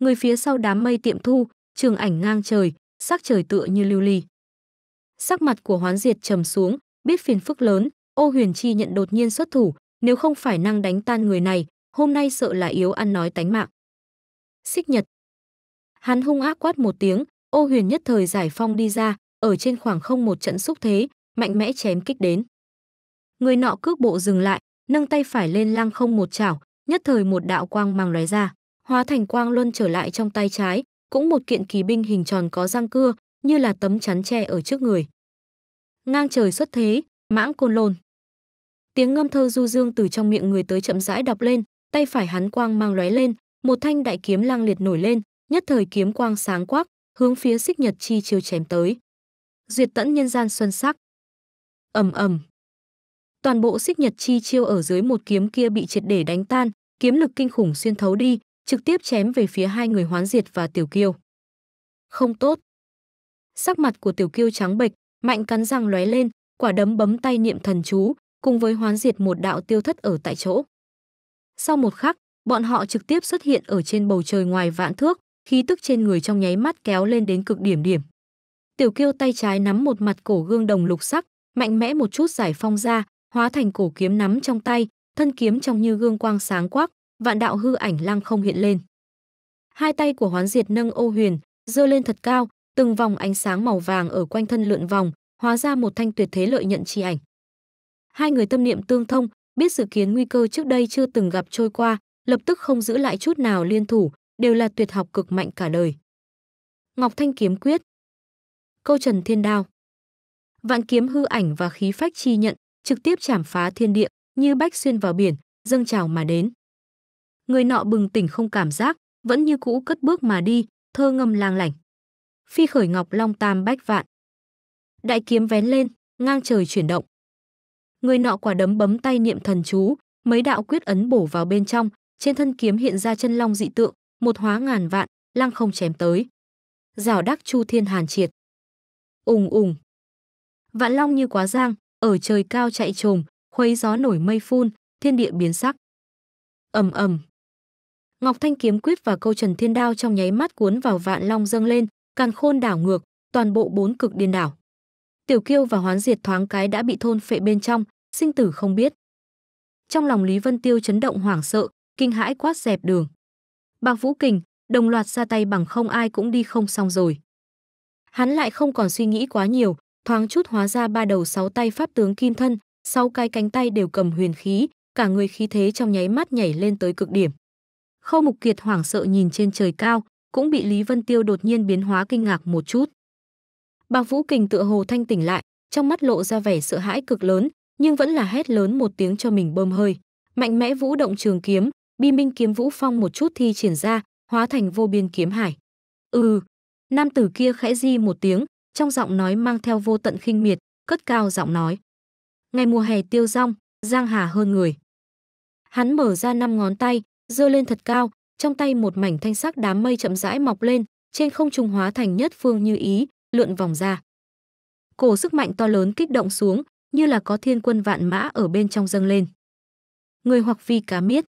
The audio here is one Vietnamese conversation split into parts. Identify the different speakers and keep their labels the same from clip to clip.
Speaker 1: người phía sau đám mây tiệm thu, trường ảnh ngang trời, sắc trời tựa như lưu ly. Sắc mặt của Hoán Diệt trầm xuống, biết phiền phức lớn, Ô Huyền Chi nhận đột nhiên xuất thủ, nếu không phải năng đánh tan người này, hôm nay sợ là yếu ăn nói tánh mạng. Xích Nhật. Hắn hung ác quát một tiếng, Ô Huyền nhất thời giải phong đi ra, ở trên khoảng không một trận xúc thế, mạnh mẽ chém kích đến. Người nọ cước bộ dừng lại, nâng tay phải lên lăng không một chảo, nhất thời một đạo quang mang lóe ra hóa thành quang luân trở lại trong tay trái, cũng một kiện kỳ binh hình tròn có răng cưa, như là tấm chắn tre ở trước người. Ngang trời xuất thế, mãng côn lôn. Tiếng ngâm thơ du dương từ trong miệng người tới chậm rãi đọc lên, tay phải hắn quang mang lóe lên, một thanh đại kiếm lang liệt nổi lên, nhất thời kiếm quang sáng quắc, hướng phía xích nhật chi chiêu chém tới. Duyệt tẫn nhân gian xuân sắc. Ầm ầm. Toàn bộ xích nhật chi chiêu ở dưới một kiếm kia bị triệt để đánh tan, kiếm lực kinh khủng xuyên thấu đi, trực tiếp chém về phía hai người Hoán Diệt và Tiểu Kiêu. Không tốt. Sắc mặt của Tiểu Kiêu trắng bệch, mạnh cắn răng lóe lên, quả đấm bấm tay niệm thần chú, cùng với Hoán Diệt một đạo tiêu thất ở tại chỗ. Sau một khắc, bọn họ trực tiếp xuất hiện ở trên bầu trời ngoài vạn thước, khí tức trên người trong nháy mắt kéo lên đến cực điểm điểm. Tiểu Kiêu tay trái nắm một mặt cổ gương đồng lục sắc, mạnh mẽ một chút giải phong ra, hóa thành cổ kiếm nắm trong tay, thân kiếm trong như gương quang sáng quắc, vạn đạo hư ảnh lăng không hiện lên. Hai tay của Hoán Diệt nâng ô huyền, giơ lên thật cao, từng vòng ánh sáng màu vàng ở quanh thân lượn vòng, hóa ra một thanh tuyệt thế lợi nhận chi ảnh. Hai người tâm niệm tương thông, biết dự kiến nguy cơ trước đây chưa từng gặp trôi qua, lập tức không giữ lại chút nào liên thủ, đều là tuyệt học cực mạnh cả đời. Ngọc Thanh kiếm quyết, Câu Trần Thiên Đao. Vạn kiếm hư ảnh và khí phách chi nhận trực tiếp chảm phá thiên địa, như bách xuyên vào biển, dâng trào mà đến người nọ bừng tỉnh không cảm giác, vẫn như cũ cất bước mà đi, thơ ngâm lang lảnh. Phi khởi ngọc long tam bách vạn. Đại kiếm vén lên, ngang trời chuyển động. Người nọ quả đấm bấm tay niệm thần chú, mấy đạo quyết ấn bổ vào bên trong, trên thân kiếm hiện ra chân long dị tượng, một hóa ngàn vạn, lăng không chém tới. Giảo đắc chu thiên hàn triệt. Ùng ùng. Vạn long như quá giang, ở trời cao chạy trồm, khuấy gió nổi mây phun, thiên địa biến sắc. Ầm ầm. Ngọc Thanh kiếm quyết và câu Trần Thiên đao trong nháy mắt cuốn vào vạn long dâng lên, càn khôn đảo ngược, toàn bộ bốn cực điên đảo. Tiểu Kiêu và Hoán Diệt thoáng cái đã bị thôn phệ bên trong, sinh tử không biết. Trong lòng Lý Vân Tiêu chấn động hoảng sợ, kinh hãi quát dẹp đường. Bạc Vũ Kình, đồng loạt ra tay bằng không ai cũng đi không xong rồi. Hắn lại không còn suy nghĩ quá nhiều, thoáng chút hóa ra ba đầu sáu tay pháp tướng kim thân, sáu cái cánh tay đều cầm huyền khí, cả người khí thế trong nháy mắt nhảy lên tới cực điểm. Khâu Mục Kiệt hoảng sợ nhìn trên trời cao, cũng bị Lý Vân Tiêu đột nhiên biến hóa kinh ngạc một chút. Bạc Vũ Kình tựa hồ thanh tỉnh lại, trong mắt lộ ra vẻ sợ hãi cực lớn, nhưng vẫn là hét lớn một tiếng cho mình bơm hơi, mạnh mẽ vũ động trường kiếm, bi minh kiếm vũ phong một chút thi triển ra, hóa thành vô biên kiếm hải. Ừ, nam tử kia khẽ di một tiếng, trong giọng nói mang theo vô tận khinh miệt, cất cao giọng nói: "Ngày mùa hè tiêu rong, giang hà hơn người." Hắn mở ra năm ngón tay, dơ lên thật cao, trong tay một mảnh thanh sắc đám mây chậm rãi mọc lên, trên không trung hóa thành nhất phương như ý, lượn vòng ra. Cổ sức mạnh to lớn kích động xuống, như là có thiên quân vạn mã ở bên trong dâng lên. Người hoặc phi cá miết.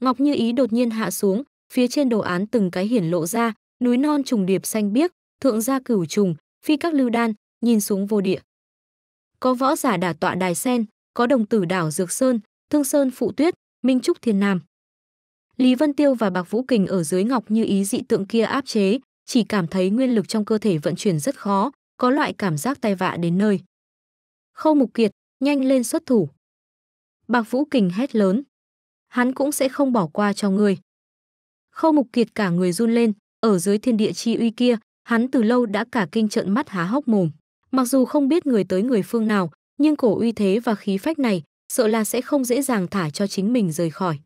Speaker 1: Ngọc Như Ý đột nhiên hạ xuống, phía trên đồ án từng cái hiển lộ ra, núi non trùng điệp xanh biếc, thượng gia cửu trùng, phi các lưu đan, nhìn xuống vô địa. Có võ giả đả tọa đài sen, có đồng tử đảo dược sơn, thương sơn phụ tuyết, minh trúc thiên nam. Lý Vân Tiêu và Bạc Vũ Kình ở dưới Ngọc Như Ý dị tượng kia áp chế, chỉ cảm thấy nguyên lực trong cơ thể vận chuyển rất khó, có loại cảm giác tai vạ đến nơi. Khâu Mục Kiệt, nhanh lên xuất thủ. Bạc Vũ Kình hét lớn. Hắn cũng sẽ không bỏ qua cho ngươi. Khâu Mục Kiệt cả người run lên, ở dưới thiên địa chi uy kia, hắn từ lâu đã cả kinh trợn mắt há hốc mồm. Mặc dù không biết người tới người phương nào, nhưng cổ uy thế và khí phách này, sợ là sẽ không dễ dàng thả cho chính mình rời khỏi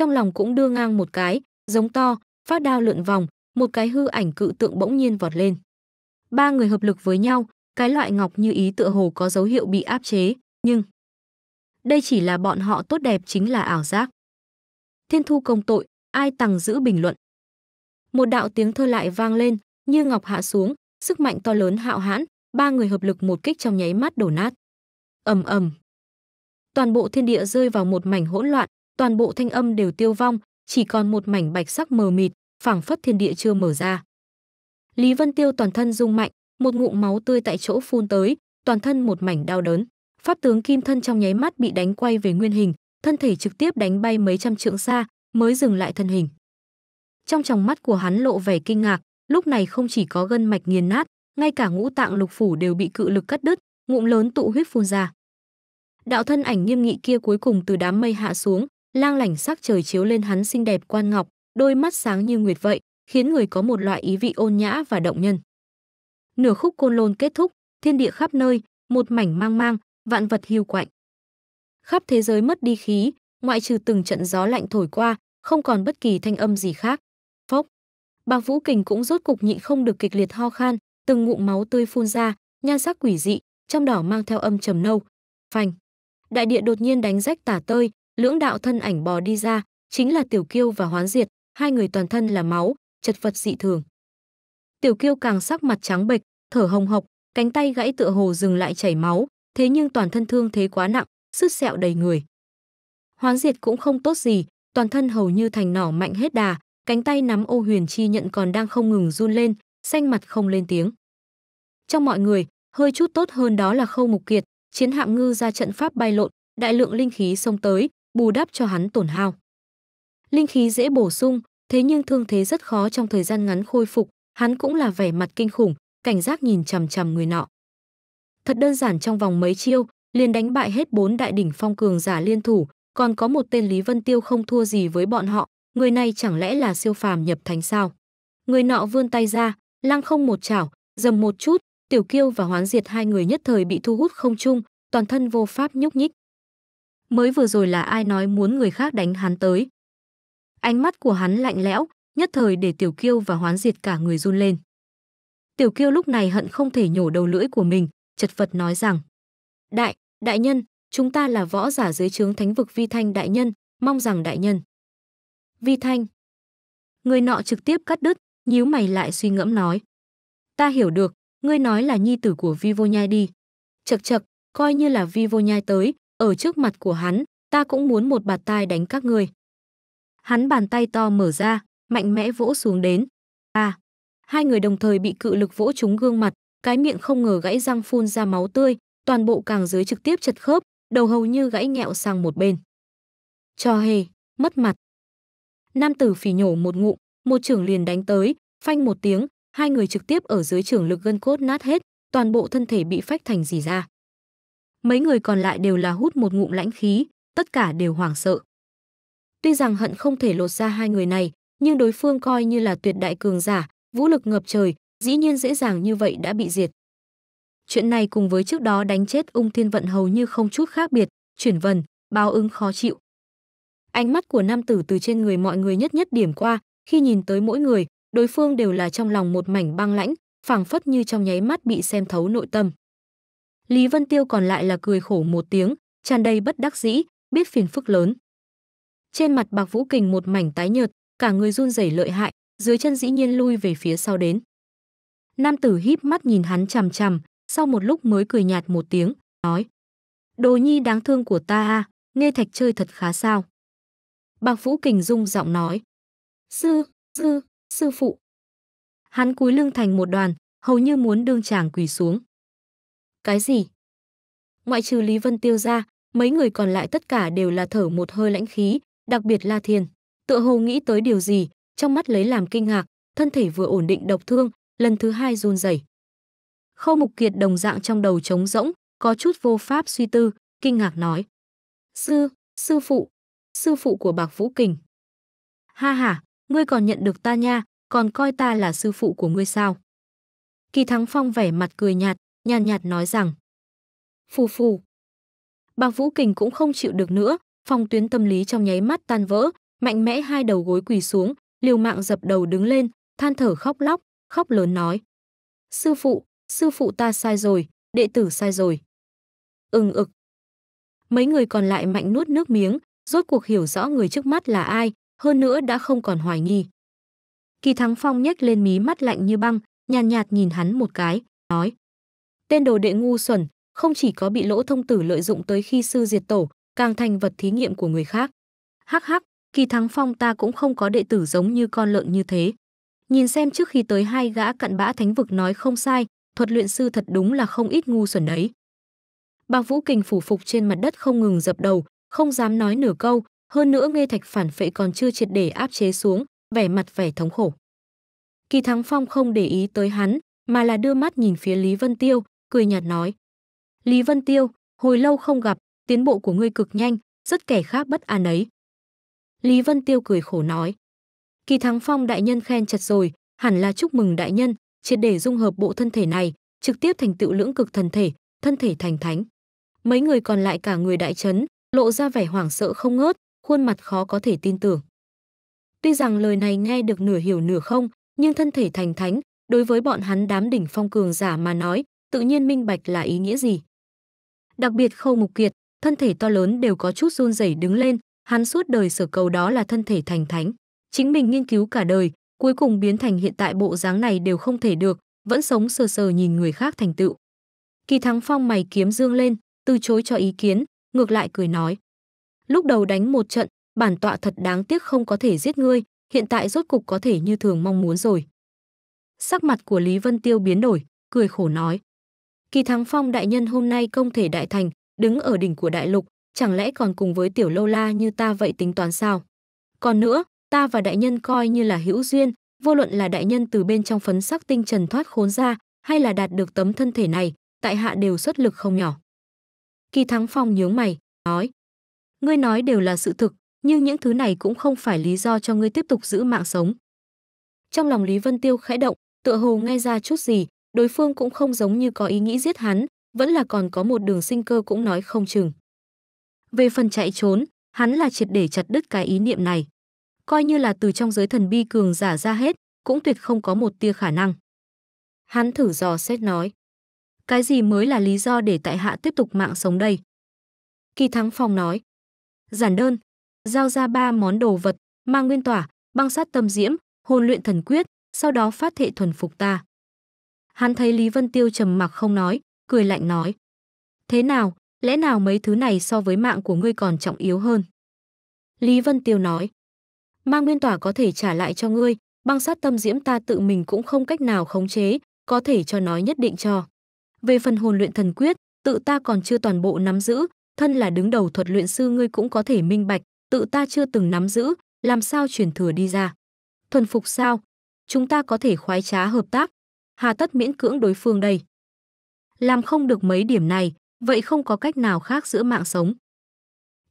Speaker 1: trong lòng cũng đưa ngang một cái, giống to, phát đao lượn vòng, một cái hư ảnh cự tượng bỗng nhiên vọt lên. Ba người hợp lực với nhau, cái loại ngọc như ý tựa hồ có dấu hiệu bị áp chế, nhưng đây chỉ là bọn họ tốt đẹp chính là ảo giác. Thiên thu công tội, ai tằng giữ bình luận. Một đạo tiếng thơ lại vang lên, như ngọc hạ xuống, sức mạnh to lớn hạo hãn, ba người hợp lực một kích trong nháy mắt đổ nát. Ầm ầm. Toàn bộ thiên địa rơi vào một mảnh hỗn loạn, toàn bộ thanh âm đều tiêu vong, chỉ còn một mảnh bạch sắc mờ mịt, phảng phất thiên địa chưa mở ra. Lý Vân Tiêu toàn thân rung mạnh, một ngụm máu tươi tại chỗ phun tới, toàn thân một mảnh đau đớn. Pháp tướng Kim Thân trong nháy mắt bị đánh quay về nguyên hình, thân thể trực tiếp đánh bay mấy trăm trượng xa, mới dừng lại thân hình. Trong tròng mắt của hắn lộ vẻ kinh ngạc, lúc này không chỉ có gân mạch nghiền nát, ngay cả ngũ tạng lục phủ đều bị cự lực cắt đứt, ngụm lớn tụ huyết phun ra. Đạo thân ảnh nghiêm nghị kia cuối cùng từ đám mây hạ xuống, lang lảnh sắc trời chiếu lên hắn xinh đẹp quan ngọc, đôi mắt sáng như nguyệt vậy, khiến người có một loại ý vị ôn nhã và động nhân. Nửa khúc côn lôn kết thúc, thiên địa khắp nơi, một mảnh mang mang, vạn vật hiu quạnh. Khắp thế giới mất đi khí, ngoại trừ từng trận gió lạnh thổi qua, không còn bất kỳ thanh âm gì khác. Phốc. Bạc Vũ Kình cũng rốt cục nhịn không được kịch liệt ho khan, từng ngụm máu tươi phun ra, nhan sắc quỷ dị, trong đỏ mang theo âm trầm nâu. Phanh. Đại địa đột nhiên đánh rách tả tơi, lưỡng đạo thân ảnh bò đi ra, chính là Tiểu Kiêu và Hoán Diệt, hai người toàn thân là máu, chật vật dị thường. Tiểu Kiêu càng sắc mặt trắng bệch, thở hồng hộc, cánh tay gãy tựa hồ dừng lại chảy máu, thế nhưng toàn thân thương thế quá nặng, sứt sẹo đầy người. Hoán Diệt cũng không tốt gì, toàn thân hầu như thành nỏ mạnh hết đà, cánh tay nắm ô huyền chi nhận còn đang không ngừng run lên, xanh mặt không lên tiếng. Trong mọi người, hơi chút tốt hơn đó là Khâu Mục Kiệt, chiến hạm ngư ra trận pháp bay lộn, đại lượng linh khí xông tới, bù đắp cho hắn tổn hao. Linh khí dễ bổ sung, thế nhưng thương thế rất khó trong thời gian ngắn khôi phục, hắn cũng là vẻ mặt kinh khủng, cảnh giác nhìn chằm chằm người nọ. Thật đơn giản trong vòng mấy chiêu, liền đánh bại hết bốn đại đỉnh phong cường giả liên thủ, còn có một tên Lý Vân Tiêu không thua gì với bọn họ, người này chẳng lẽ là siêu phàm nhập thánh sao? Người nọ vươn tay ra, lăng không một chảo, dầm một chút, Tiểu Kiêu và Hoán Diệt hai người nhất thời bị thu hút không chung, toàn thân vô pháp nhúc nhích mới vừa rồi là ai nói muốn người khác đánh hắn tới. Ánh mắt của hắn lạnh lẽo, nhất thời để Tiểu Kiêu và Hoán Diệt cả người run lên. Tiểu Kiêu lúc này hận không thể nhổ đầu lưỡi của mình, chật vật nói rằng: "Đại, đại nhân, chúng ta là võ giả dưới trướng thánh vực Vi Thanh đại nhân, mong rằng đại nhân." Vi Thanh. Người nọ trực tiếp cắt đứt, nhíu mày lại suy ngẫm nói: "Ta hiểu được, ngươi nói là nhi tử của Vi Vô Nhai đi. Chậc chậc, coi như là Vi Vô Nhai tới, ở trước mặt của hắn, ta cũng muốn một bạt tai đánh các ngươi. Hắn bàn tay to mở ra, mạnh mẽ vỗ xuống đến. À, hai người đồng thời bị cự lực vỗ trúng gương mặt, cái miệng không ngờ gãy răng phun ra máu tươi, toàn bộ càng dưới trực tiếp chật khớp, đầu hầu như gãy nghẹo sang một bên. Cho hề, mất mặt. Nam tử phỉ nhổ một ngụm, một trưởng liền đánh tới, phanh một tiếng, hai người trực tiếp ở dưới trưởng lực gân cốt nát hết, toàn bộ thân thể bị phách thành gì ra mấy người còn lại đều là hút một ngụm lãnh khí, tất cả đều hoảng sợ. Tuy rằng hận không thể lột ra hai người này, nhưng đối phương coi như là tuyệt đại cường giả, vũ lực ngập trời, dĩ nhiên dễ dàng như vậy đã bị diệt. Chuyện này cùng với trước đó đánh chết ung thiên vận hầu như không chút khác biệt, chuyển vần, báo ứng khó chịu. Ánh mắt của nam tử từ trên người mọi người nhất nhất điểm qua, khi nhìn tới mỗi người, đối phương đều là trong lòng một mảnh băng lãnh, phảng phất như trong nháy mắt bị xem thấu nội tâm. Lý Vân Tiêu còn lại là cười khổ một tiếng, tràn đầy bất đắc dĩ, biết phiền phức lớn. Trên mặt Bạc Vũ Kình một mảnh tái nhợt, cả người run rẩy lợi hại, dưới chân dĩ nhiên lui về phía sau đến. Nam tử híp mắt nhìn hắn chằm chằm, sau một lúc mới cười nhạt một tiếng, nói: "Đồ nhi đáng thương của ta a, nghe thạch chơi thật khá sao?" Bạc Vũ Kình rung giọng nói: "Sư, sư, sư phụ." Hắn cúi lưng thành một đoàn, hầu như muốn đương chàng quỳ xuống cái gì? Ngoại trừ Lý Vân Tiêu ra, mấy người còn lại tất cả đều là thở một hơi lãnh khí, đặc biệt La Thiên. Tựa hồ nghĩ tới điều gì, trong mắt lấy làm kinh ngạc, thân thể vừa ổn định độc thương, lần thứ hai run rẩy. Khâu Mục Kiệt đồng dạng trong đầu trống rỗng, có chút vô pháp suy tư, kinh ngạc nói: "Sư, sư phụ, sư phụ của Bạc Vũ Kình." "Ha ha, ngươi còn nhận được ta nha, còn coi ta là sư phụ của ngươi sao?" Kỳ Thắng Phong vẻ mặt cười nhạt, nhàn nhạt, nói rằng Phù phù. Bạc Vũ Kình cũng không chịu được nữa, phong tuyến tâm lý trong nháy mắt tan vỡ, mạnh mẽ hai đầu gối quỳ xuống, liều mạng dập đầu đứng lên, than thở khóc lóc, khóc lớn nói. Sư phụ, sư phụ ta sai rồi, đệ tử sai rồi. Ừng ực. Mấy người còn lại mạnh nuốt nước miếng, rốt cuộc hiểu rõ người trước mắt là ai, hơn nữa đã không còn hoài nghi. Kỳ Thắng Phong nhếch lên mí mắt lạnh như băng, nhàn nhạt, nhạt nhìn hắn một cái, nói tên đồ đệ ngu xuẩn không chỉ có bị lỗ thông tử lợi dụng tới khi sư diệt tổ càng thành vật thí nghiệm của người khác hắc hắc kỳ thắng phong ta cũng không có đệ tử giống như con lợn như thế nhìn xem trước khi tới hai gã cặn bã thánh vực nói không sai thuật luyện sư thật đúng là không ít ngu xuẩn đấy bạc vũ kình phủ phục trên mặt đất không ngừng dập đầu không dám nói nửa câu hơn nữa nghe thạch phản phệ còn chưa triệt để áp chế xuống vẻ mặt vẻ thống khổ kỳ thắng phong không để ý tới hắn mà là đưa mắt nhìn phía lý vân tiêu cười nhạt nói. Lý Vân Tiêu, hồi lâu không gặp, tiến bộ của ngươi cực nhanh, rất kẻ khác bất an ấy. Lý Vân Tiêu cười khổ nói. Kỳ Thắng Phong đại nhân khen chặt rồi, hẳn là chúc mừng đại nhân, Chỉ để dung hợp bộ thân thể này, trực tiếp thành tựu lưỡng cực thần thể, thân thể thành thánh. Mấy người còn lại cả người đại chấn, lộ ra vẻ hoảng sợ không ngớt, khuôn mặt khó có thể tin tưởng. Tuy rằng lời này nghe được nửa hiểu nửa không, nhưng thân thể thành thánh, đối với bọn hắn đám đỉnh phong cường giả mà nói, tự nhiên minh bạch là ý nghĩa gì. Đặc biệt Khâu Mục Kiệt, thân thể to lớn đều có chút run rẩy đứng lên, hắn suốt đời sở cầu đó là thân thể thành thánh. Chính mình nghiên cứu cả đời, cuối cùng biến thành hiện tại bộ dáng này đều không thể được, vẫn sống sờ sờ nhìn người khác thành tựu. Kỳ Thắng Phong mày kiếm dương lên, từ chối cho ý kiến, ngược lại cười nói. Lúc đầu đánh một trận, bản tọa thật đáng tiếc không có thể giết ngươi, hiện tại rốt cục có thể như thường mong muốn rồi. Sắc mặt của Lý Vân Tiêu biến đổi, cười khổ nói. Kỳ Thắng Phong đại nhân hôm nay công thể đại thành, đứng ở đỉnh của đại lục, chẳng lẽ còn cùng với tiểu lâu la như ta vậy tính toán sao? Còn nữa, ta và đại nhân coi như là hữu duyên, vô luận là đại nhân từ bên trong phấn sắc tinh trần thoát khốn ra, hay là đạt được tấm thân thể này, tại hạ đều xuất lực không nhỏ. Kỳ Thắng Phong nhướng mày, nói: "Ngươi nói đều là sự thực, nhưng những thứ này cũng không phải lý do cho ngươi tiếp tục giữ mạng sống." Trong lòng Lý Vân Tiêu khẽ động, tựa hồ nghe ra chút gì, đối phương cũng không giống như có ý nghĩ giết hắn, vẫn là còn có một đường sinh cơ cũng nói không chừng. Về phần chạy trốn, hắn là triệt để chặt đứt cái ý niệm này. Coi như là từ trong giới thần bi cường giả ra hết, cũng tuyệt không có một tia khả năng. Hắn thử dò xét nói. Cái gì mới là lý do để tại hạ tiếp tục mạng sống đây? Kỳ Thắng Phong nói. Giản đơn, giao ra ba món đồ vật, mang nguyên tỏa, băng sát tâm diễm, hồn luyện thần quyết, sau đó phát thệ thuần phục ta. Hắn thấy Lý Vân Tiêu trầm mặc không nói, cười lạnh nói. Thế nào, lẽ nào mấy thứ này so với mạng của ngươi còn trọng yếu hơn? Lý Vân Tiêu nói. Mang nguyên tỏa có thể trả lại cho ngươi, băng sát tâm diễm ta tự mình cũng không cách nào khống chế, có thể cho nói nhất định cho. Về phần hồn luyện thần quyết, tự ta còn chưa toàn bộ nắm giữ, thân là đứng đầu thuật luyện sư ngươi cũng có thể minh bạch, tự ta chưa từng nắm giữ, làm sao truyền thừa đi ra. Thuần phục sao? Chúng ta có thể khoái trá hợp tác, hà tất miễn cưỡng đối phương đây. Làm không được mấy điểm này, vậy không có cách nào khác giữa mạng sống.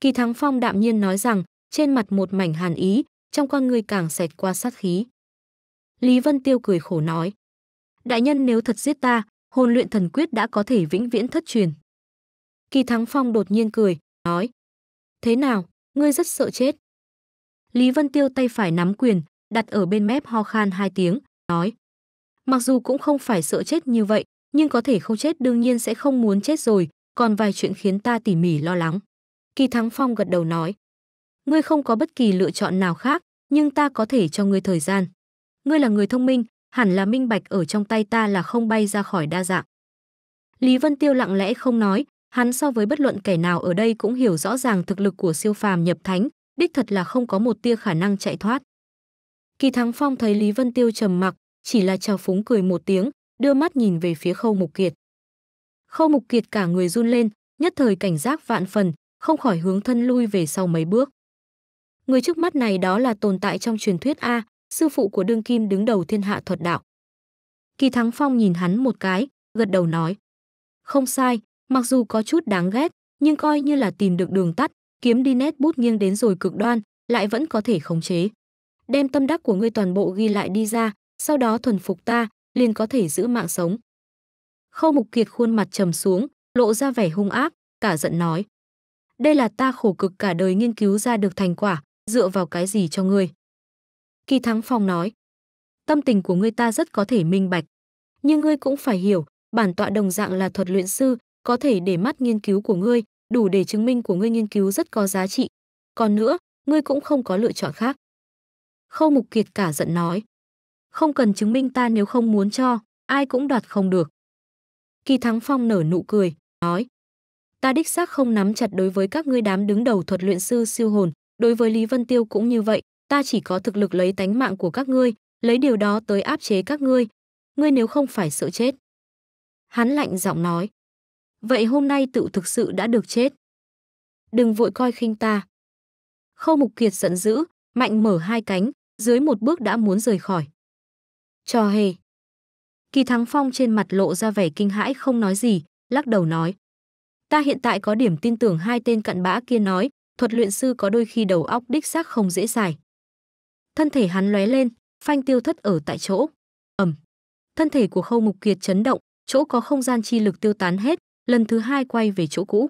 Speaker 1: Kỳ Thắng Phong đạm nhiên nói rằng, trên mặt một mảnh hàn ý, trong con người càng xẹt qua sát khí. Lý Vân Tiêu cười khổ nói, đại nhân nếu thật giết ta, hồn luyện thần quyết đã có thể vĩnh viễn thất truyền. Kỳ Thắng Phong đột nhiên cười, nói, thế nào, ngươi rất sợ chết. Lý Vân Tiêu tay phải nắm quyền, đặt ở bên mép ho khan hai tiếng, nói, Mặc dù cũng không phải sợ chết như vậy, nhưng có thể không chết đương nhiên sẽ không muốn chết rồi, còn vài chuyện khiến ta tỉ mỉ lo lắng. Kỳ Thắng Phong gật đầu nói, ngươi không có bất kỳ lựa chọn nào khác, nhưng ta có thể cho ngươi thời gian. Ngươi là người thông minh, hẳn là minh bạch ở trong tay ta là không bay ra khỏi đa dạng. Lý Vân Tiêu lặng lẽ không nói, hắn so với bất luận kẻ nào ở đây cũng hiểu rõ ràng thực lực của siêu phàm nhập thánh, đích thật là không có một tia khả năng chạy thoát. Kỳ Thắng Phong thấy Lý Vân Tiêu trầm mặc, chỉ là trào phúng cười một tiếng, đưa mắt nhìn về phía Khâu Mục Kiệt. Khâu Mục Kiệt cả người run lên, nhất thời cảnh giác vạn phần, không khỏi hướng thân lui về sau mấy bước. Người trước mắt này đó là tồn tại trong truyền thuyết A, sư phụ của đương kim đứng đầu thiên hạ thuật đạo. Kỳ Thắng Phong nhìn hắn một cái, gật đầu nói. Không sai, mặc dù có chút đáng ghét, nhưng coi như là tìm được đường tắt, kiếm đi nét bút nghiêng đến rồi cực đoan, lại vẫn có thể khống chế. Đem tâm đắc của ngươi toàn bộ ghi lại đi ra, sau đó thuần phục ta, liền có thể giữ mạng sống. Khâu Mục Kiệt khuôn mặt trầm xuống, lộ ra vẻ hung ác, cả giận nói. Đây là ta khổ cực cả đời nghiên cứu ra được thành quả, dựa vào cái gì cho ngươi? Kỳ Thắng Phong nói. Tâm tình của ngươi ta rất có thể minh bạch. Nhưng ngươi cũng phải hiểu, bản tọa đồng dạng là thuật luyện sư, có thể để mắt nghiên cứu của ngươi, đủ để chứng minh của ngươi nghiên cứu rất có giá trị. Còn nữa, ngươi cũng không có lựa chọn khác. Khâu Mục Kiệt cả giận nói không cần chứng minh ta nếu không muốn cho, ai cũng đoạt không được. Kỳ Thắng Phong nở nụ cười, nói. Ta đích xác không nắm chặt đối với các ngươi đám đứng đầu thuật luyện sư siêu hồn, đối với Lý Vân Tiêu cũng như vậy, ta chỉ có thực lực lấy tánh mạng của các ngươi, lấy điều đó tới áp chế các ngươi. Ngươi nếu không phải sợ chết. Hắn lạnh giọng nói. Vậy hôm nay tự thực sự đã được chết. Đừng vội coi khinh ta. Khâu Mục Kiệt giận dữ, mạnh mở hai cánh, dưới một bước đã muốn rời khỏi cho hề. Kỳ Thắng Phong trên mặt lộ ra vẻ kinh hãi không nói gì, lắc đầu nói. Ta hiện tại có điểm tin tưởng hai tên cặn bã kia nói, thuật luyện sư có đôi khi đầu óc đích xác không dễ xài. Thân thể hắn lóe lên, phanh tiêu thất ở tại chỗ. Ẩm. Thân thể của khâu mục kiệt chấn động, chỗ có không gian chi lực tiêu tán hết, lần thứ hai quay về chỗ cũ.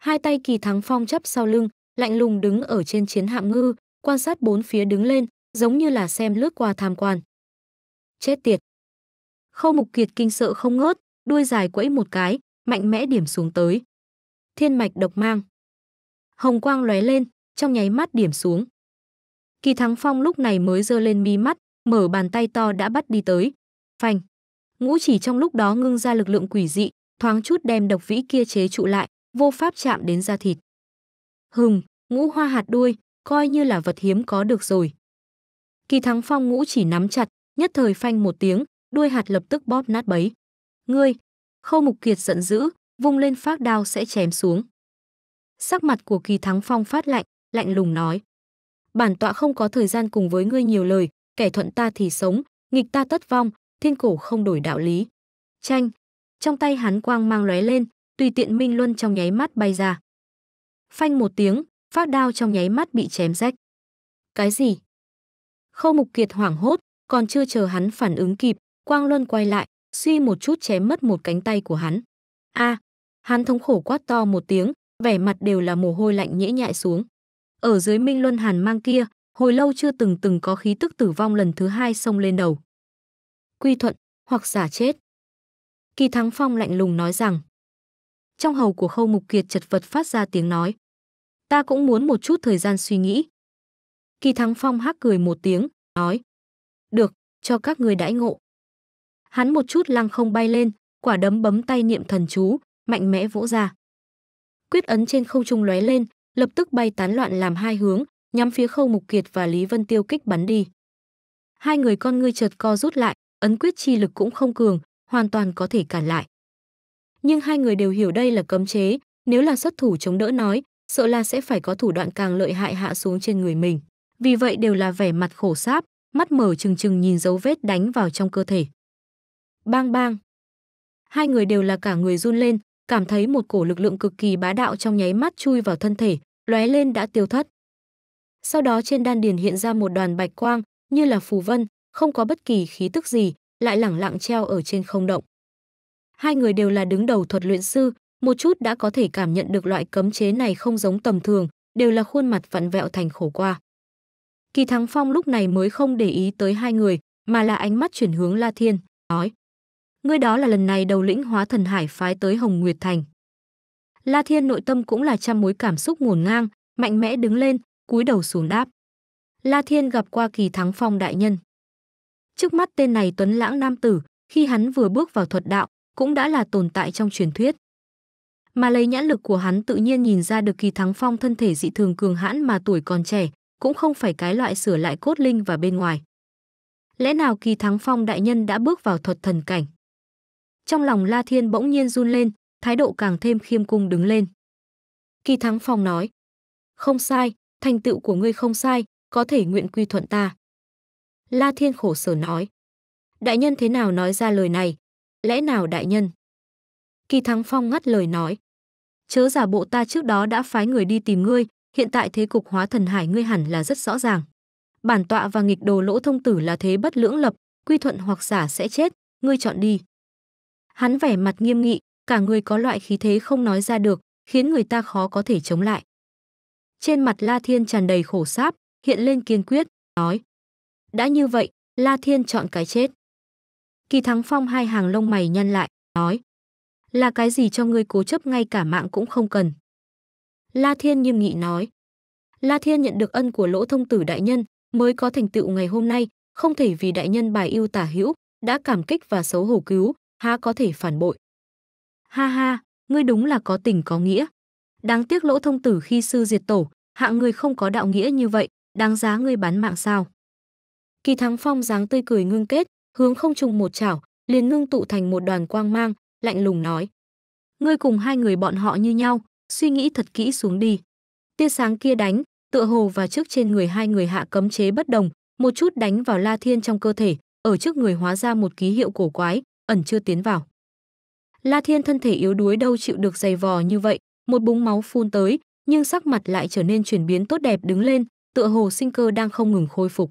Speaker 1: Hai tay kỳ thắng phong chấp sau lưng, lạnh lùng đứng ở trên chiến hạm ngư, quan sát bốn phía đứng lên, giống như là xem lướt qua tham quan chết tiệt. Khâu Mục Kiệt kinh sợ không ngớt, đuôi dài quẫy một cái, mạnh mẽ điểm xuống tới. Thiên mạch độc mang. Hồng quang lóe lên, trong nháy mắt điểm xuống. Kỳ Thắng Phong lúc này mới giơ lên mi mắt, mở bàn tay to đã bắt đi tới. Phanh. Ngũ chỉ trong lúc đó ngưng ra lực lượng quỷ dị, thoáng chút đem độc vĩ kia chế trụ lại, vô pháp chạm đến da thịt. Hừng, ngũ hoa hạt đuôi, coi như là vật hiếm có được rồi. Kỳ Thắng Phong ngũ chỉ nắm chặt, nhất thời phanh một tiếng, đuôi hạt lập tức bóp nát bấy. Ngươi! Khâu Mục Kiệt giận dữ, vung lên phát đao sẽ chém xuống. Sắc mặt của Kỳ Thắng Phong phát lạnh, lạnh lùng nói. Bản tọa không có thời gian cùng với ngươi nhiều lời, kẻ thuận ta thì sống, nghịch ta tất vong, thiên cổ không đổi đạo lý. Tranh! Trong tay hắn quang mang lóe lên, tùy tiện Minh Luân trong nháy mắt bay ra. Phanh một tiếng, phát đao trong nháy mắt bị chém rách. Cái gì? Khâu Mục Kiệt hoảng hốt, còn chưa chờ hắn phản ứng kịp, Quang Luân quay lại, suy một chút chém mất một cánh tay của hắn. A, à, hắn thống khổ quát to một tiếng, vẻ mặt đều là mồ hôi lạnh nhễ nhại xuống. Ở dưới Minh Luân Hàn mang kia, hồi lâu chưa từng từng có khí tức tử vong lần thứ hai xông lên đầu. Quy thuận, hoặc giả chết. Kỳ Thắng Phong lạnh lùng nói rằng. Trong hầu của Khâu Mục Kiệt chật vật phát ra tiếng nói. Ta cũng muốn một chút thời gian suy nghĩ. Kỳ Thắng Phong hắc cười một tiếng, nói. Được, cho các người đãi ngộ. Hắn một chút lăng không bay lên, quả đấm bấm tay niệm thần chú, mạnh mẽ vỗ ra. Quyết ấn trên không trung lóe lên, lập tức bay tán loạn làm hai hướng, nhắm phía Khâu Mục Kiệt và Lý Vân Tiêu kích bắn đi. Hai người con ngươi chợt co rút lại, ấn quyết chi lực cũng không cường, hoàn toàn có thể cản lại. Nhưng hai người đều hiểu đây là cấm chế, nếu là xuất thủ chống đỡ nói, sợ là sẽ phải có thủ đoạn càng lợi hại hạ xuống trên người mình. Vì vậy đều là vẻ mặt khổ sáp, mắt mở trừng trừng nhìn dấu vết đánh vào trong cơ thể. Bang bang. Hai người đều là cả người run lên, cảm thấy một cổ lực lượng cực kỳ bá đạo trong nháy mắt chui vào thân thể, lóe lên đã tiêu thất. Sau đó trên đan điền hiện ra một đoàn bạch quang, như là phù vân, không có bất kỳ khí tức gì, lại lẳng lặng treo ở trên không động. Hai người đều là đứng đầu thuật luyện sư, một chút đã có thể cảm nhận được loại cấm chế này không giống tầm thường, đều là khuôn mặt vặn vẹo thành khổ qua. Kỳ Thắng Phong lúc này mới không để ý tới hai người, mà là ánh mắt chuyển hướng La Thiên, nói. Ngươi đó là lần này đầu lĩnh hóa thần hải phái tới Hồng Nguyệt Thành. La Thiên nội tâm cũng là trăm mối cảm xúc ngổn ngang, mạnh mẽ đứng lên, cúi đầu xuống đáp. La Thiên gặp qua Kỳ Thắng Phong đại nhân. Trước mắt tên này tuấn lãng nam tử, khi hắn vừa bước vào thuật đạo, cũng đã là tồn tại trong truyền thuyết. Mà lấy nhãn lực của hắn tự nhiên nhìn ra được Kỳ Thắng Phong thân thể dị thường cường hãn mà tuổi còn trẻ, cũng không phải cái loại sửa lại cốt linh và bên ngoài. Lẽ nào kỳ thắng phong đại nhân đã bước vào thuật thần cảnh? Trong lòng La Thiên bỗng nhiên run lên, thái độ càng thêm khiêm cung đứng lên. Kỳ thắng phong nói, không sai, thành tựu của ngươi không sai, có thể nguyện quy thuận ta. La Thiên khổ sở nói, đại nhân thế nào nói ra lời này, lẽ nào đại nhân? Kỳ thắng phong ngắt lời nói, chớ giả bộ ta trước đó đã phái người đi tìm ngươi, hiện tại thế cục hóa thần hải ngươi hẳn là rất rõ ràng. Bản tọa và nghịch đồ lỗ thông tử là thế bất lưỡng lập, quy thuận hoặc giả sẽ chết, ngươi chọn đi. Hắn vẻ mặt nghiêm nghị, cả người có loại khí thế không nói ra được, khiến người ta khó có thể chống lại. Trên mặt La Thiên tràn đầy khổ sáp, hiện lên kiên quyết, nói. Đã như vậy, La Thiên chọn cái chết. Kỳ Thắng Phong hai hàng lông mày nhăn lại, nói. Là cái gì cho ngươi cố chấp ngay cả mạng cũng không cần. La Thiên nghiêm nghị nói. La Thiên nhận được ân của lỗ thông tử đại nhân, mới có thành tựu ngày hôm nay, không thể vì đại nhân bài yêu tả hữu, đã cảm kích và xấu hổ cứu, há có thể phản bội. Ha ha, ngươi đúng là có tình có nghĩa. Đáng tiếc lỗ thông tử khi sư diệt tổ, hạng người không có đạo nghĩa như vậy, đáng giá ngươi bán mạng sao. Kỳ thắng phong dáng tươi cười ngưng kết, hướng không trùng một chảo, liền ngưng tụ thành một đoàn quang mang, lạnh lùng nói. Ngươi cùng hai người bọn họ như nhau, suy nghĩ thật kỹ xuống đi. Tia sáng kia đánh, tựa hồ và trước trên người hai người hạ cấm chế bất đồng, một chút đánh vào La Thiên trong cơ thể, ở trước người hóa ra một ký hiệu cổ quái, ẩn chưa tiến vào. La Thiên thân thể yếu đuối đâu chịu được dày vò như vậy, một búng máu phun tới, nhưng sắc mặt lại trở nên chuyển biến tốt đẹp đứng lên, tựa hồ sinh cơ đang không ngừng khôi phục.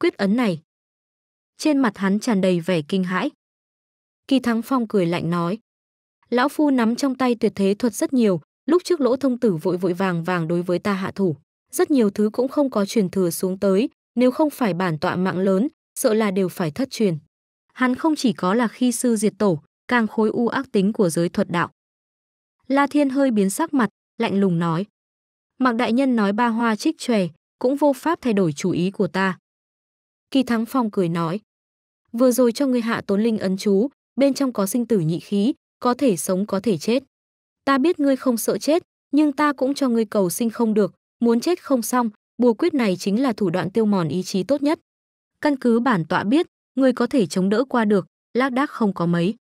Speaker 1: Quyết ấn này. Trên mặt hắn tràn đầy vẻ kinh hãi. Kỳ Thắng Phong cười lạnh nói lão phu nắm trong tay tuyệt thế thuật rất nhiều lúc trước lỗ thông tử vội vội vàng vàng đối với ta hạ thủ rất nhiều thứ cũng không có truyền thừa xuống tới nếu không phải bản tọa mạng lớn sợ là đều phải thất truyền hắn không chỉ có là khi sư diệt tổ càng khối u ác tính của giới thuật đạo la thiên hơi biến sắc mặt lạnh lùng nói mạc đại nhân nói ba hoa trích chòe cũng vô pháp thay đổi chủ ý của ta kỳ thắng phong cười nói vừa rồi cho người hạ tốn linh ấn chú bên trong có sinh tử nhị khí có thể sống có thể chết. Ta biết ngươi không sợ chết, nhưng ta cũng cho ngươi cầu sinh không được, muốn chết không xong, bùa quyết này chính là thủ đoạn tiêu mòn ý chí tốt nhất. Căn cứ bản tọa biết, ngươi có thể chống đỡ qua được, lác đác không có mấy.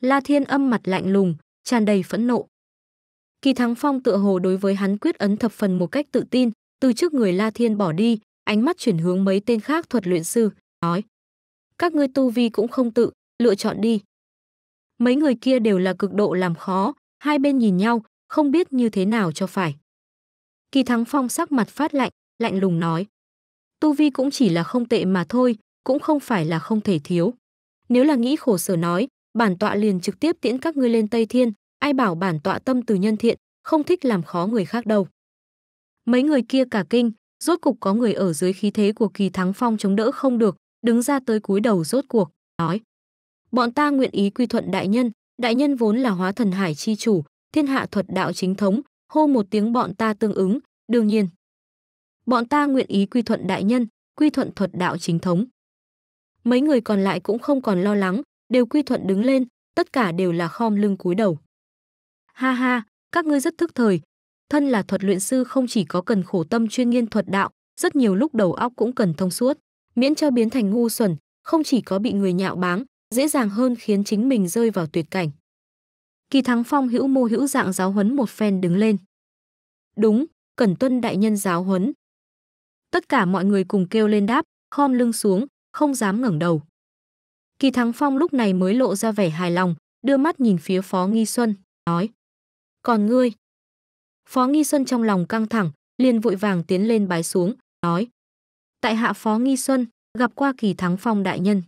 Speaker 1: La Thiên âm mặt lạnh lùng, tràn đầy phẫn nộ. Kỳ Thắng Phong tựa hồ đối với hắn quyết ấn thập phần một cách tự tin, từ trước người La Thiên bỏ đi, ánh mắt chuyển hướng mấy tên khác thuật luyện sư, nói: "Các ngươi tu vi cũng không tự, lựa chọn đi." Mấy người kia đều là cực độ làm khó, hai bên nhìn nhau, không biết như thế nào cho phải. Kỳ Thắng Phong sắc mặt phát lạnh, lạnh lùng nói. Tu vi cũng chỉ là không tệ mà thôi, cũng không phải là không thể thiếu. Nếu là nghĩ khổ sở nói, bản tọa liền trực tiếp tiễn các ngươi lên Tây Thiên, ai bảo bản tọa tâm từ nhân thiện, không thích làm khó người khác đâu. Mấy người kia cả kinh, rốt cục có người ở dưới khí thế của Kỳ Thắng Phong chống đỡ không được, đứng ra tới cúi đầu rốt cuộc, nói bọn ta nguyện ý quy thuận đại nhân đại nhân vốn là hóa thần hải chi chủ thiên hạ thuật đạo chính thống hô một tiếng bọn ta tương ứng đương nhiên bọn ta nguyện ý quy thuận đại nhân quy thuận thuật đạo chính thống mấy người còn lại cũng không còn lo lắng đều quy thuận đứng lên tất cả đều là khom lưng cúi đầu ha ha các ngươi rất thức thời thân là thuật luyện sư không chỉ có cần khổ tâm chuyên nghiên thuật đạo rất nhiều lúc đầu óc cũng cần thông suốt miễn cho biến thành ngu xuẩn không chỉ có bị người nhạo báng dễ dàng hơn khiến chính mình rơi vào tuyệt cảnh. Kỳ Thắng Phong hữu mô hữu dạng giáo huấn một phen đứng lên. Đúng, cẩn tuân đại nhân giáo huấn. Tất cả mọi người cùng kêu lên đáp, khom lưng xuống, không dám ngẩng đầu. Kỳ Thắng Phong lúc này mới lộ ra vẻ hài lòng, đưa mắt nhìn phía Phó Nghi Xuân, nói. Còn ngươi? Phó Nghi Xuân trong lòng căng thẳng, liền vội vàng tiến lên bái xuống, nói. Tại hạ Phó Nghi Xuân, gặp qua Kỳ Thắng Phong đại nhân.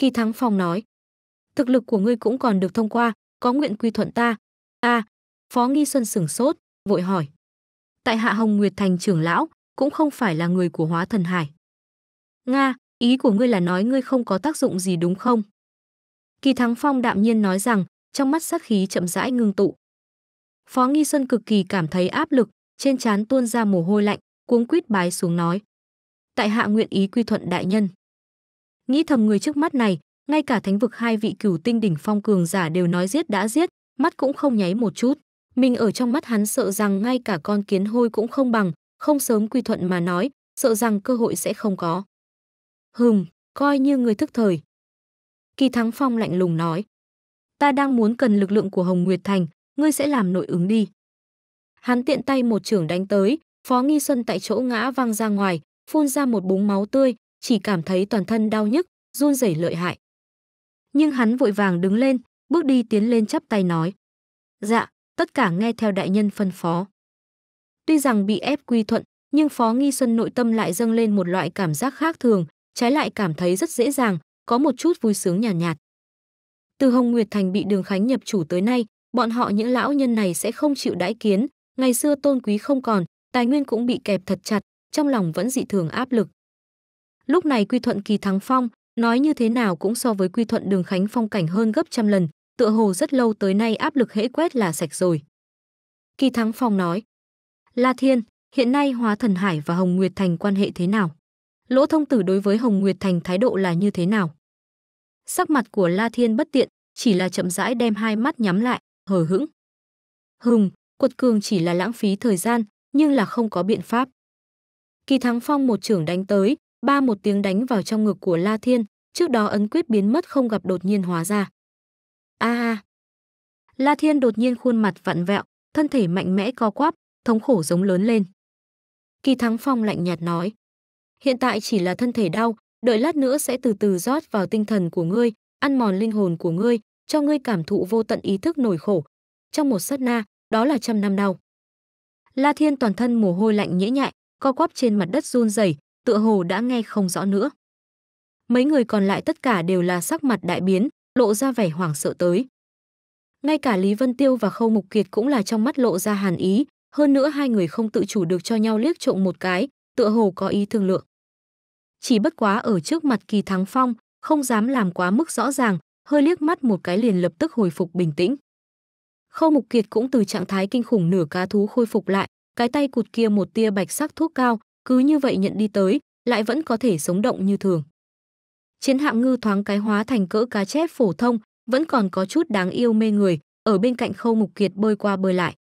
Speaker 1: Kỳ Thắng Phong nói. Thực lực của ngươi cũng còn được thông qua, có nguyện quy thuận ta. a à, Phó Nghi Xuân sửng sốt, vội hỏi. Tại Hạ Hồng Nguyệt Thành trưởng lão, cũng không phải là người của hóa thần hải. Nga, ý của ngươi là nói ngươi không có tác dụng gì đúng không? Kỳ Thắng Phong đạm nhiên nói rằng, trong mắt sát khí chậm rãi ngưng tụ. Phó Nghi Xuân cực kỳ cảm thấy áp lực, trên trán tuôn ra mồ hôi lạnh, cuống quýt bái xuống nói: "Tại hạ nguyện ý quy thuận đại nhân." Nghĩ thầm người trước mắt này, ngay cả thánh vực hai vị cửu tinh đỉnh phong cường giả đều nói giết đã giết, mắt cũng không nháy một chút. Mình ở trong mắt hắn sợ rằng ngay cả con kiến hôi cũng không bằng, không sớm quy thuận mà nói, sợ rằng cơ hội sẽ không có. Hừm, coi như người thức thời. Kỳ Thắng Phong lạnh lùng nói. Ta đang muốn cần lực lượng của Hồng Nguyệt Thành, ngươi sẽ làm nội ứng đi. Hắn tiện tay một trưởng đánh tới, Phó Nghi Xuân tại chỗ ngã văng ra ngoài, phun ra một búng máu tươi, chỉ cảm thấy toàn thân đau nhức, run rẩy lợi hại. Nhưng hắn vội vàng đứng lên, bước đi tiến lên chắp tay nói: "Dạ, tất cả nghe theo đại nhân phân phó." Tuy rằng bị ép quy thuận, nhưng Phó Nghi Xuân nội tâm lại dâng lên một loại cảm giác khác thường, trái lại cảm thấy rất dễ dàng, có một chút vui sướng nhàn nhạt, nhạt. Từ Hồng Nguyệt Thành bị Đường Khánh nhập chủ tới nay, bọn họ những lão nhân này sẽ không chịu đãi kiến, ngày xưa tôn quý không còn, tài nguyên cũng bị kẹp thật chặt, trong lòng vẫn dị thường áp lực. Lúc này Quy Thuận Kỳ thắng Phong, nói như thế nào cũng so với Quy Thuận Đường Khánh Phong cảnh hơn gấp trăm lần, tựa hồ rất lâu tới nay áp lực hễ quét là sạch rồi. Kỳ thắng Phong nói, La Thiên, hiện nay Hóa Thần Hải và Hồng Nguyệt Thành quan hệ thế nào? Lỗ Thông Tử đối với Hồng Nguyệt Thành thái độ là như thế nào? Sắc mặt của La Thiên bất tiện, chỉ là chậm rãi đem hai mắt nhắm lại, hờ hững. Hùng, quật cường chỉ là lãng phí thời gian, nhưng là không có biện pháp. Kỳ Thắng Phong một trưởng đánh tới, ba một tiếng đánh vào trong ngực của La Thiên, trước đó ấn quyết biến mất không gặp đột nhiên hóa ra. A à. La Thiên đột nhiên khuôn mặt vặn vẹo, thân thể mạnh mẽ co quắp, thống khổ giống lớn lên. Kỳ Thắng Phong lạnh nhạt nói: "Hiện tại chỉ là thân thể đau, đợi lát nữa sẽ từ từ rót vào tinh thần của ngươi, ăn mòn linh hồn của ngươi, cho ngươi cảm thụ vô tận ý thức nổi khổ. Trong một sát na, đó là trăm năm đau." La Thiên toàn thân mồ hôi lạnh nhễ nhại, co quắp trên mặt đất run rẩy, tựa hồ đã nghe không rõ nữa. Mấy người còn lại tất cả đều là sắc mặt đại biến, lộ ra vẻ hoảng sợ tới. Ngay cả Lý Vân Tiêu và Khâu Mục Kiệt cũng là trong mắt lộ ra hàn ý, hơn nữa hai người không tự chủ được cho nhau liếc trộm một cái, tựa hồ có ý thương lượng. Chỉ bất quá ở trước mặt Kỳ Thắng Phong, không dám làm quá mức rõ ràng, hơi liếc mắt một cái liền lập tức hồi phục bình tĩnh. Khâu Mục Kiệt cũng từ trạng thái kinh khủng nửa cá thú khôi phục lại, cái tay cụt kia một tia bạch sắc thuốc cao, cứ như vậy nhận đi tới, lại vẫn có thể sống động như thường. Chiến hạm ngư thoáng cái hóa thành cỡ cá chép phổ thông, vẫn còn có chút đáng yêu mê người, ở bên cạnh khâu mục kiệt bơi qua bơi lại.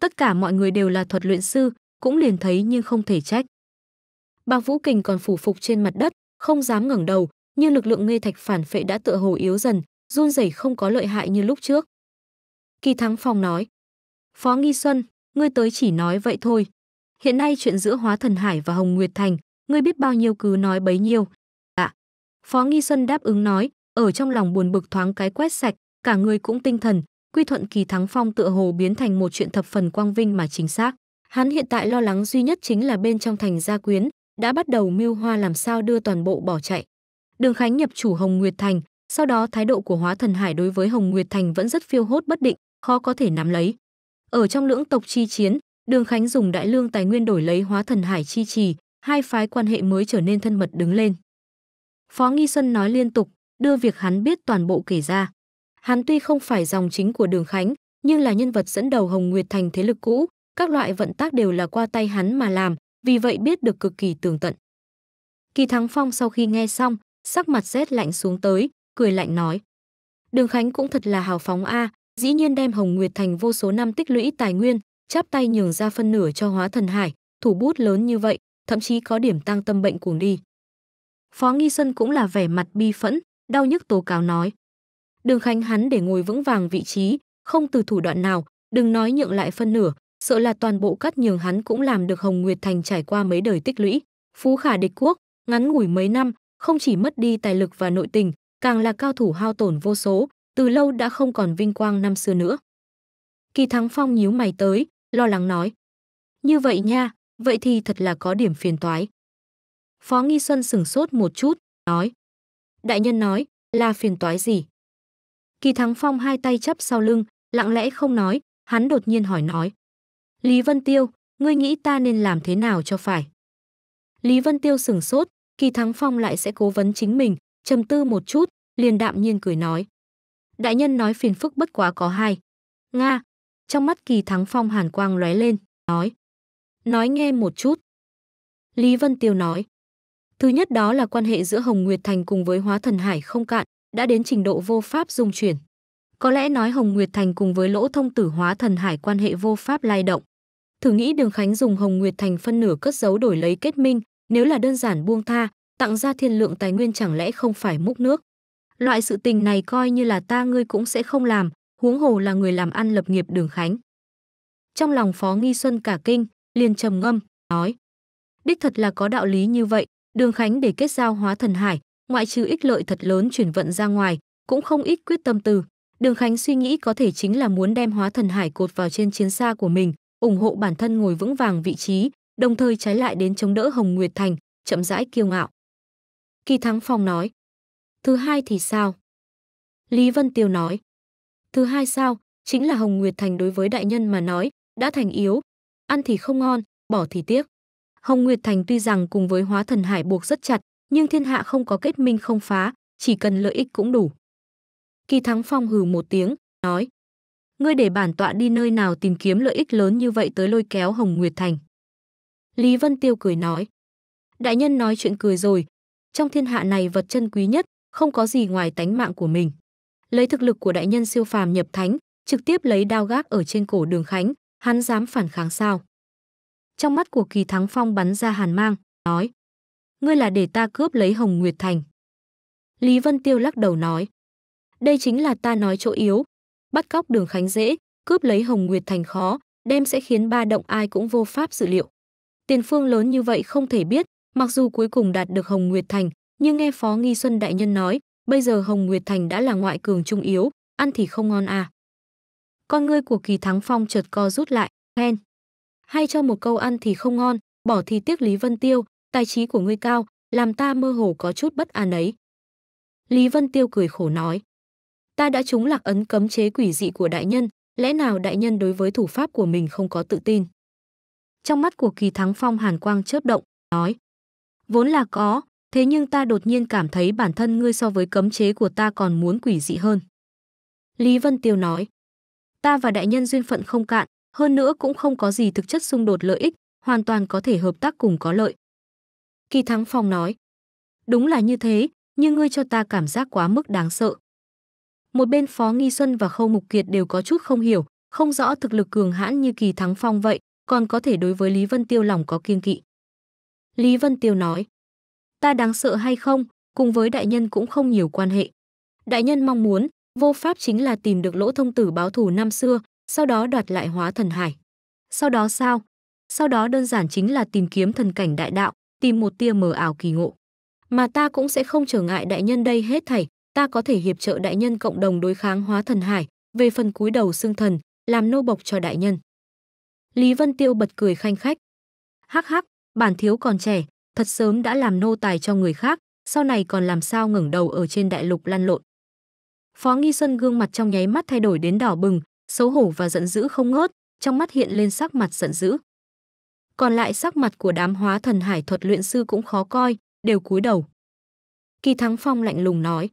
Speaker 1: Tất cả mọi người đều là thuật luyện sư, cũng liền thấy nhưng không thể trách. Bạc Vũ Kình còn phủ phục trên mặt đất, không dám ngẩng đầu, nhưng lực lượng ngây thạch phản phệ đã tựa hồ yếu dần, run rẩy không có lợi hại như lúc trước. Kỳ Thắng Phong nói, Phó Nghi Xuân, ngươi tới chỉ nói vậy thôi, Hiện nay chuyện giữa Hóa Thần Hải và Hồng Nguyệt Thành, ngươi biết bao nhiêu cứ nói bấy nhiêu. Ạ. Dạ. Phó Nghi Xuân đáp ứng nói, ở trong lòng buồn bực thoáng cái quét sạch, cả người cũng tinh thần, quy thuận kỳ thắng phong tựa hồ biến thành một chuyện thập phần quang vinh mà chính xác. Hắn hiện tại lo lắng duy nhất chính là bên trong thành gia quyến, đã bắt đầu mưu hoa làm sao đưa toàn bộ bỏ chạy. Đường Khánh nhập chủ Hồng Nguyệt Thành, sau đó thái độ của Hóa Thần Hải đối với Hồng Nguyệt Thành vẫn rất phiêu hốt bất định, khó có thể nắm lấy. Ở trong lưỡng tộc chi chiến, Đường Khánh dùng đại lương tài nguyên đổi lấy hóa thần hải chi trì, hai phái quan hệ mới trở nên thân mật đứng lên. Phó Nghi Xuân nói liên tục, đưa việc hắn biết toàn bộ kể ra. Hắn tuy không phải dòng chính của Đường Khánh, nhưng là nhân vật dẫn đầu Hồng Nguyệt thành thế lực cũ, các loại vận tác đều là qua tay hắn mà làm, vì vậy biết được cực kỳ tường tận. Kỳ Thắng Phong sau khi nghe xong, sắc mặt rét lạnh xuống tới, cười lạnh nói: "Đường Khánh cũng thật là hào phóng a, à, dĩ nhiên đem Hồng Nguyệt thành vô số năm tích lũy tài nguyên, chắp tay nhường ra phân nửa cho hóa thần hải, thủ bút lớn như vậy, thậm chí có điểm tăng tâm bệnh cuồng đi. Phó Nghi sơn cũng là vẻ mặt bi phẫn, đau nhức tố cáo nói. Đường Khánh hắn để ngồi vững vàng vị trí, không từ thủ đoạn nào, đừng nói nhượng lại phân nửa, sợ là toàn bộ cắt nhường hắn cũng làm được Hồng Nguyệt Thành trải qua mấy đời tích lũy. Phú khả địch quốc, ngắn ngủi mấy năm, không chỉ mất đi tài lực và nội tình, càng là cao thủ hao tổn vô số, từ lâu đã không còn vinh quang năm xưa nữa. Kỳ Thắng Phong nhíu mày tới, lo lắng nói. Như vậy nha, vậy thì thật là có điểm phiền toái. Phó Nghi Xuân sừng sốt một chút, nói. Đại nhân nói, là phiền toái gì? Kỳ Thắng Phong hai tay chắp sau lưng, lặng lẽ không nói, hắn đột nhiên hỏi nói. Lý Vân Tiêu, ngươi nghĩ ta nên làm thế nào cho phải? Lý Vân Tiêu sừng sốt, Kỳ Thắng Phong lại sẽ cố vấn chính mình, trầm tư một chút, liền đạm nhiên cười nói. Đại nhân nói phiền phức bất quá có hai. Nga, trong mắt Kỳ Thắng Phong hàn quang lóe lên, nói. Nói nghe một chút. Lý Vân Tiêu nói. Thứ nhất đó là quan hệ giữa Hồng Nguyệt Thành cùng với Hóa Thần Hải không cạn, đã đến trình độ vô pháp dung chuyển. Có lẽ nói Hồng Nguyệt Thành cùng với lỗ thông tử Hóa Thần Hải quan hệ vô pháp lai động. Thử nghĩ Đường Khánh dùng Hồng Nguyệt Thành phân nửa cất giấu đổi lấy kết minh, nếu là đơn giản buông tha, tặng ra thiên lượng tài nguyên chẳng lẽ không phải múc nước. Loại sự tình này coi như là ta ngươi cũng sẽ không làm, huống hồ là người làm ăn lập nghiệp Đường Khánh. Trong lòng Phó Nghi Xuân cả kinh, liền trầm ngâm, nói: "Đích thật là có đạo lý như vậy, Đường Khánh để kết giao hóa thần hải, ngoại trừ ích lợi thật lớn chuyển vận ra ngoài, cũng không ít quyết tâm từ. Đường Khánh suy nghĩ có thể chính là muốn đem hóa thần hải cột vào trên chiến xa của mình, ủng hộ bản thân ngồi vững vàng vị trí, đồng thời trái lại đến chống đỡ Hồng Nguyệt Thành, chậm rãi kiêu ngạo. Kỳ Thắng Phong nói. Thứ hai thì sao? Lý Vân Tiêu nói. Thứ hai sao, chính là Hồng Nguyệt Thành đối với đại nhân mà nói, đã thành yếu, ăn thì không ngon, bỏ thì tiếc. Hồng Nguyệt Thành tuy rằng cùng với hóa thần hải buộc rất chặt, nhưng thiên hạ không có kết minh không phá, chỉ cần lợi ích cũng đủ. Kỳ Thắng Phong hừ một tiếng, nói. Ngươi để bản tọa đi nơi nào tìm kiếm lợi ích lớn như vậy tới lôi kéo Hồng Nguyệt Thành. Lý Vân Tiêu cười nói. Đại nhân nói chuyện cười rồi. Trong thiên hạ này vật chân quý nhất, không có gì ngoài tánh mạng của mình lấy thực lực của đại nhân siêu phàm nhập thánh, trực tiếp lấy đao gác ở trên cổ Đường Khánh, hắn dám phản kháng sao? Trong mắt của Kỳ Thắng Phong bắn ra hàn mang, nói: "Ngươi là để ta cướp lấy Hồng Nguyệt Thành." Lý Vân Tiêu lắc đầu nói: "Đây chính là ta nói chỗ yếu, bắt cóc Đường Khánh dễ, cướp lấy Hồng Nguyệt Thành khó, đem sẽ khiến ba động ai cũng vô pháp dự liệu. Tiền phương lớn như vậy không thể biết, mặc dù cuối cùng đạt được Hồng Nguyệt Thành, nhưng nghe Phó Nghi Xuân đại nhân nói, bây giờ Hồng Nguyệt Thành đã là ngoại cường trung yếu, ăn thì không ngon à. Con ngươi của Kỳ Thắng Phong chợt co rút lại, khen. Hay cho một câu ăn thì không ngon, bỏ thì tiếc Lý Vân Tiêu, tài trí của ngươi cao, làm ta mơ hồ có chút bất an ấy. Lý Vân Tiêu cười khổ nói. Ta đã trúng lạc ấn cấm chế quỷ dị của đại nhân, lẽ nào đại nhân đối với thủ pháp của mình không có tự tin? Trong mắt của Kỳ Thắng Phong hàn quang chớp động, nói. Vốn là có, thế nhưng ta đột nhiên cảm thấy bản thân ngươi so với cấm chế của ta còn muốn quỷ dị hơn. Lý Vân Tiêu nói, ta và đại nhân duyên phận không cạn, hơn nữa cũng không có gì thực chất xung đột lợi ích, hoàn toàn có thể hợp tác cùng có lợi. Kỳ Thắng Phong nói, đúng là như thế, nhưng ngươi cho ta cảm giác quá mức đáng sợ. Một bên Phó Nghi Xuân và Khâu Mục Kiệt đều có chút không hiểu, không rõ thực lực cường hãn như Kỳ Thắng Phong vậy, còn có thể đối với Lý Vân Tiêu lòng có kiêng kỵ. Lý Vân Tiêu nói, ta đáng sợ hay không, cùng với đại nhân cũng không nhiều quan hệ. Đại nhân mong muốn, vô pháp chính là tìm được lỗ thông tử báo thù năm xưa, sau đó đoạt lại hóa thần hải. Sau đó sao? Sau đó đơn giản chính là tìm kiếm thần cảnh đại đạo, tìm một tia mờ ảo kỳ ngộ. Mà ta cũng sẽ không trở ngại đại nhân đây hết thảy, ta có thể hiệp trợ đại nhân cộng đồng đối kháng hóa thần hải, về phần cúi đầu xương thần, làm nô bộc cho đại nhân. Lý Vân Tiêu bật cười khanh khách. Hắc hắc, bản thiếu còn trẻ, thật sớm đã làm nô tài cho người khác, sau này còn làm sao ngẩng đầu ở trên đại lục lăn lộn. Phó Nghi Xuân gương mặt trong nháy mắt thay đổi đến đỏ bừng, xấu hổ và giận dữ không ngớt, trong mắt hiện lên sắc mặt giận dữ. Còn lại sắc mặt của đám hóa thần hải thuật luyện sư cũng khó coi, đều cúi đầu. Kỳ Thắng Phong lạnh lùng nói: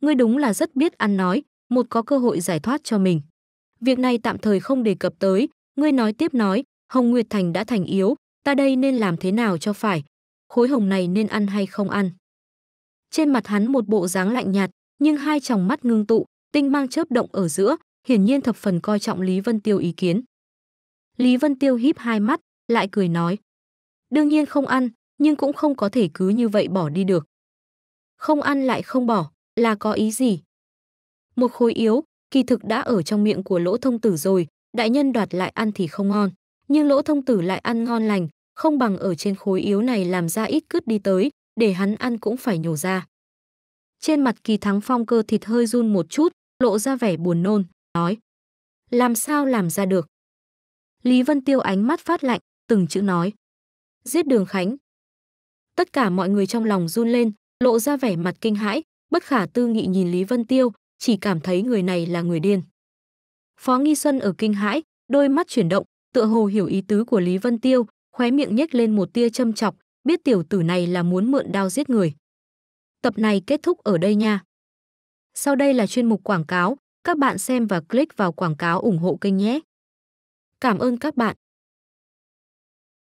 Speaker 1: "Ngươi đúng là rất biết ăn nói, một có cơ hội giải thoát cho mình. Việc này tạm thời không đề cập tới, ngươi nói tiếp nói, Hồng Nguyệt Thành đã thành yếu, ta đây nên làm thế nào cho phải, khối hồng này nên ăn hay không ăn. Trên mặt hắn một bộ dáng lạnh nhạt, nhưng hai tròng mắt ngưng tụ, tinh mang chớp động ở giữa, hiển nhiên thập phần coi trọng Lý Vân Tiêu ý kiến. Lý Vân Tiêu híp hai mắt, lại cười nói. Đương nhiên không ăn, nhưng cũng không có thể cứ như vậy bỏ đi được. Không ăn lại không bỏ, là có ý gì? Một khối yếu, kỳ thực đã ở trong miệng của lỗ thông tử rồi, đại nhân đoạt lại ăn thì không ngon, nhưng lỗ thông tử lại ăn ngon lành, không bằng ở trên khối yếu này làm ra ít cứt đi tới, để hắn ăn cũng phải nhổ ra. Trên mặt kỳ thắng phong cơ thịt hơi run một chút, lộ ra vẻ buồn nôn, nói. Làm sao làm ra được? Lý Vân Tiêu ánh mắt phát lạnh, từng chữ nói. Giết đường Khánh. Tất cả mọi người trong lòng run lên, lộ ra vẻ mặt kinh hãi, bất khả tư nghị nhìn Lý Vân Tiêu, chỉ cảm thấy người này là người điên. Phó Nghi Xuân ở kinh hãi, đôi mắt chuyển động, tựa hồ hiểu ý tứ của Lý Vân Tiêu, khóe miệng nhếch lên một tia châm chọc, biết tiểu tử này là muốn mượn đao giết người. Tập này kết thúc ở đây nha. Sau đây là chuyên mục quảng cáo, các bạn xem và click vào quảng cáo ủng hộ kênh nhé. Cảm ơn các bạn.